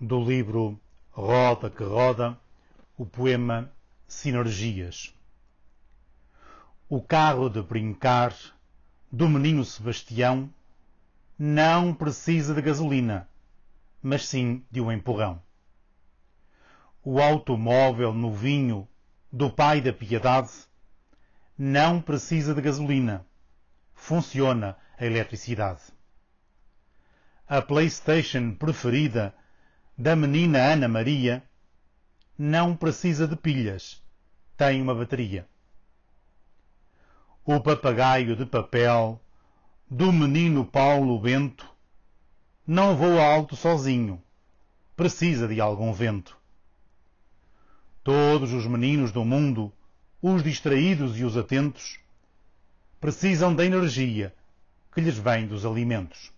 do livro Roda que Roda, o poema Sinergias. O carro de brincar do menino Sebastião não precisa de gasolina, mas sim de um empurrão. O automóvel novinho do pai da piedade não precisa de gasolina, funciona a eletricidade. A PlayStation preferida da menina Ana Maria não precisa de pilhas, tem uma bateria. O papagaio de papel do menino Paulo Bento não voa alto sozinho, precisa de algum vento. Todos os meninos do mundo, os distraídos e os atentos, precisam da energia que lhes vem dos alimentos.